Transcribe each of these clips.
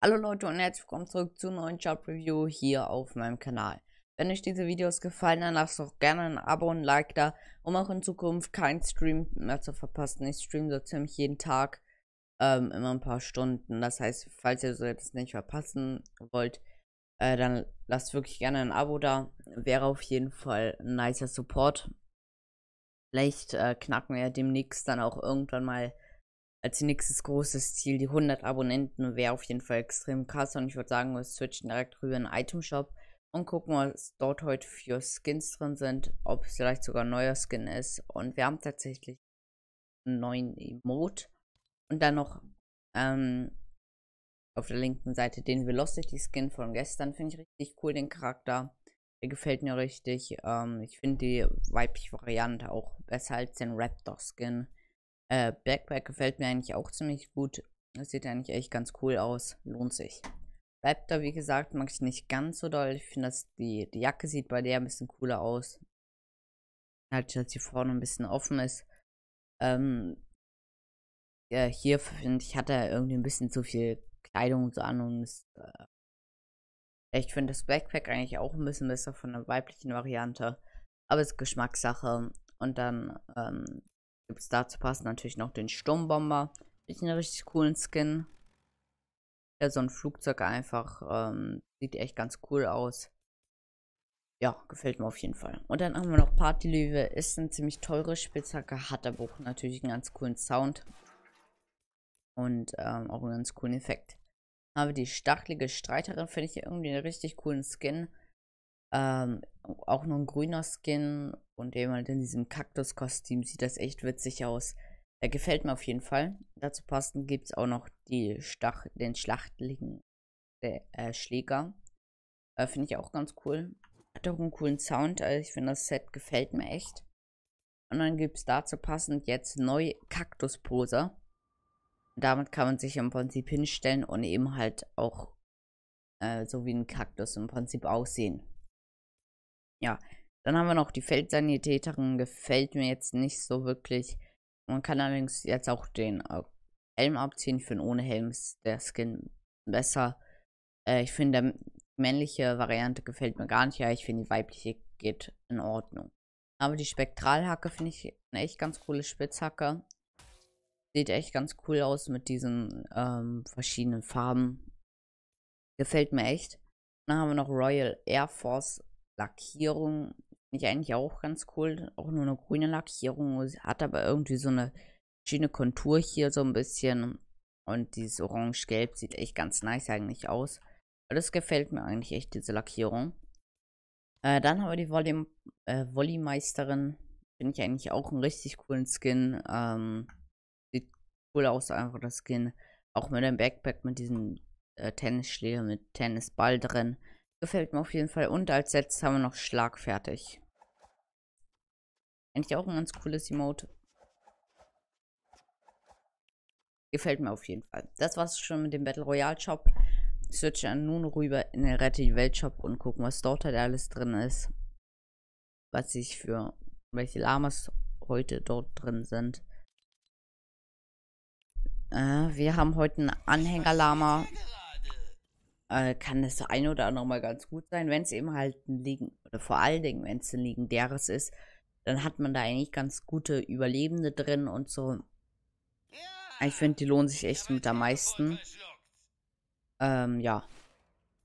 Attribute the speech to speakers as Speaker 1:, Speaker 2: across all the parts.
Speaker 1: Hallo Leute und herzlich willkommen zurück zu neuen Job Review hier auf meinem Kanal. Wenn euch diese Videos gefallen, dann lasst doch gerne ein Abo und ein Like da, um auch in Zukunft keinen Stream mehr zu verpassen. Ich streame so ziemlich jeden Tag, ähm, immer ein paar Stunden. Das heißt, falls ihr so jetzt nicht verpassen wollt, äh, dann lasst wirklich gerne ein Abo da. Wäre auf jeden Fall ein nicer Support. Vielleicht äh, knacken wir ja demnächst dann auch irgendwann mal als nächstes großes Ziel die 100 Abonnenten wäre auf jeden Fall extrem krass. Und ich würde sagen, wir switchen direkt rüber in den Item Shop und gucken, was dort heute für Skins drin sind, ob es vielleicht sogar ein neuer Skin ist. Und wir haben tatsächlich einen neuen Emote und dann noch ähm, auf der linken Seite den Velocity Skin von gestern. Finde ich richtig cool, den Charakter. Der gefällt mir richtig. Ähm, ich finde die weibliche Variante auch besser als den Raptor Skin. Äh, Backpack gefällt mir eigentlich auch ziemlich gut. Das sieht eigentlich echt ganz cool aus. Lohnt sich. Raptor, wie gesagt, mag ich nicht ganz so doll. Ich finde, dass die, die Jacke sieht bei der ein bisschen cooler aus. Halt, dass die vorne ein bisschen offen ist. Ähm, ja, hier finde ich, hat er irgendwie ein bisschen zu viel Kleidung und so an und ist, äh, ich finde das Backpack eigentlich auch ein bisschen besser von der weiblichen Variante. Aber es ist Geschmackssache. Und dann ähm, Gibt es dazu passen natürlich noch den Sturmbomber. Finde ich einen richtig coolen Skin. Ja, so ein Flugzeug einfach. Ähm, sieht echt ganz cool aus. Ja, gefällt mir auf jeden Fall. Und dann haben wir noch Partylöwe. Ist eine ziemlich teure Spitzhacke. Hat aber auch natürlich einen ganz coolen Sound. Und ähm, auch einen ganz coolen Effekt. Aber die stachelige Streiterin. Finde ich irgendwie einen richtig coolen Skin. Ähm, auch noch ein grüner Skin und jemand in diesem Kaktuskostüm sieht das echt witzig aus. Er gefällt mir auf jeden Fall. Dazu passend gibt es auch noch die Stach den Schlachtling äh, Schläger. Äh, finde ich auch ganz cool. Hat auch einen coolen Sound. Also ich finde das Set gefällt mir echt. Und dann gibt es dazu passend jetzt neue Kaktusposer. Damit kann man sich im Prinzip hinstellen und eben halt auch äh, so wie ein Kaktus im Prinzip aussehen. Ja, dann haben wir noch die Feldsanitäterin. Gefällt mir jetzt nicht so wirklich. Man kann allerdings jetzt auch den äh, Helm abziehen. Ich finde, ohne Helm ist der Skin besser. Äh, ich finde, die männliche Variante gefällt mir gar nicht. Ja, ich finde, die weibliche geht in Ordnung. Aber die Spektralhacke finde ich eine echt ganz coole Spitzhacke. Sieht echt ganz cool aus mit diesen ähm, verschiedenen Farben. Gefällt mir echt. Dann haben wir noch Royal Air Force Lackierung finde ich eigentlich auch ganz cool. Auch nur eine grüne Lackierung. Sie hat aber irgendwie so eine schöne Kontur hier so ein bisschen. Und dieses Orange-Gelb sieht echt ganz nice eigentlich aus. Das gefällt mir eigentlich echt, diese Lackierung. Äh, dann haben wir die Volley, äh, Volleymeisterin. Finde ich eigentlich auch einen richtig coolen Skin. Ähm, sieht cool aus, einfach das Skin. Auch mit dem Backpack, mit diesem äh, Tennisschläger, mit Tennisball drin. Gefällt mir auf jeden Fall. Und als letztes haben wir noch Schlagfertig. Eigentlich auch ein ganz cooles Emote. Gefällt mir auf jeden Fall. Das war's schon mit dem Battle Royale Shop. Ich switche dann nun rüber in den Rette die Welt Shop und gucken, was dort halt alles drin ist. Was ich für welche Lamas heute dort drin sind. Äh, wir haben heute einen Anhängerlama äh, kann das ein oder andere mal ganz gut sein. Wenn es eben halt ein Liegen, oder vor allen Dingen, wenn es ein legendäres ist, dann hat man da eigentlich ganz gute Überlebende drin und so. Ah, ich finde, die lohnen sich echt mit am meisten. Ähm, ja.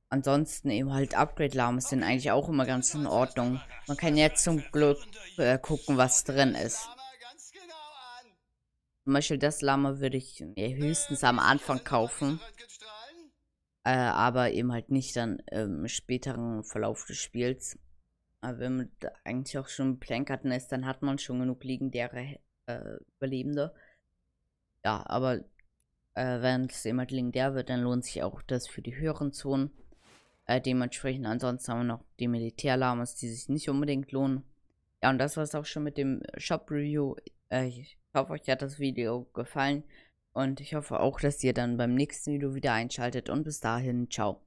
Speaker 1: Ansonsten eben halt upgrade lamas sind eigentlich auch immer ganz in Ordnung. Man kann jetzt zum Glück äh, gucken, was drin ist. Zum Beispiel das Lama würde ich mir höchstens am Anfang kaufen. Äh, aber eben halt nicht dann im späteren Verlauf des Spiels. Aber wenn man da eigentlich auch schon Plankarten ist, dann hat man schon genug legendäre äh, Überlebende. Ja, aber äh, wenn es eben halt legendär wird, dann lohnt sich auch das für die höheren Zonen. Äh, dementsprechend ansonsten haben wir noch die Militärlamas, die sich nicht unbedingt lohnen. Ja, und das war es auch schon mit dem Shop-Review. Äh, ich hoffe, euch hat das Video gefallen. Und ich hoffe auch, dass ihr dann beim nächsten Video wieder einschaltet. Und bis dahin, ciao.